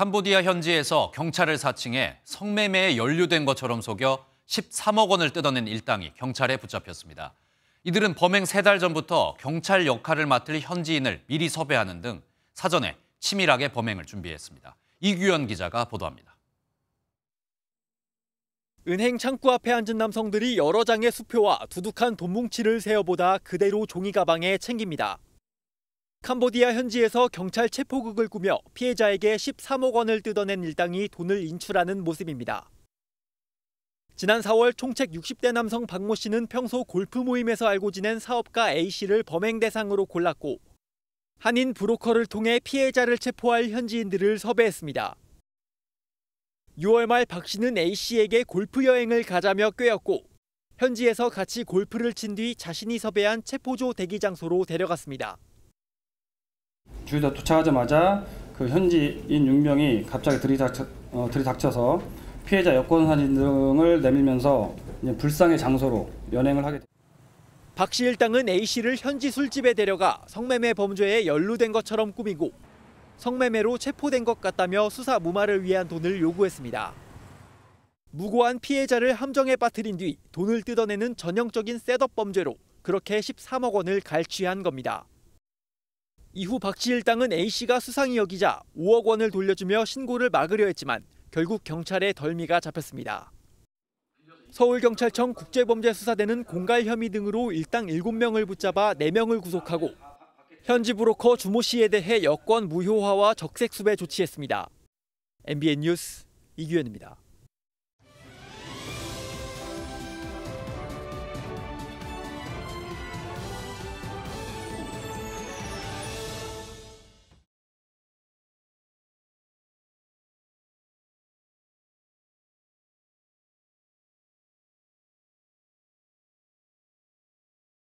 캄보디아 현지에서 경찰을 사칭해 성매매에 연루된 것처럼 속여 13억 원을 뜯어낸 일당이 경찰에 붙잡혔습니다. 이들은 범행 세 달 전부터 경찰 역할을 맡을 현지인을 미리 섭외하는 등 사전에 치밀하게 범행을 준비했습니다. 이규현 기자가 보도합니다. 은행 창구 앞에 앉은 남성들이 여러 장의 수표와 두둑한 돈 뭉치를 세어보다 그대로 종이 가방에 챙깁니다. 캄보디아 현지에서 경찰 체포극을 꾸며 피해자에게 13억 원을 뜯어낸 일당이 돈을 인출하는 모습입니다. 지난 4월 총책 60대 남성 박모 씨는 평소 골프 모임에서 알고 지낸 사업가 A 씨를 범행 대상으로 골랐고 한인 브로커를 통해 피해자를 체포할 현지인들을 섭외했습니다. 6월 말 박 씨는 A 씨에게 골프 여행을 가자며 꾀었고 현지에서 같이 골프를 친 뒤 자신이 섭외한 체포조 대기 장소로 데려갔습니다. 주유소 도착하자마자 그 현지인 6명이 갑자기 들이닥쳐, 어, 들이닥쳐서 피해자 여권 사진 등을 내밀면서 불상의 장소로 연행을 하게 됩 박씨 일당은 A씨를 현지 술집에 데려가 성매매 범죄에 연루된 것처럼 꾸미고 성매매로 체포된 것 같다며 수사 무마를 위한 돈을 요구했습니다. 무고한 피해자를 함정에 빠뜨린 뒤 돈을 뜯어내는 전형적인 셋업 범죄로 그렇게 13억 원을 갈취한 겁니다. 이후 박씨일 당은 A씨가 수상히 여기자 5억 원을 돌려주며 신고를 막으려 했지만 결국 경찰에 덜미가 잡혔습니다. 서울경찰청 국제범죄수사대는 공갈 혐의 등으로 일당 7명을 붙잡아 4명을 구속하고 현지 브로커 주모 씨에 대해 여권 무효화와 적색수배 조치했습니다. MBN 뉴스 이규현입니다.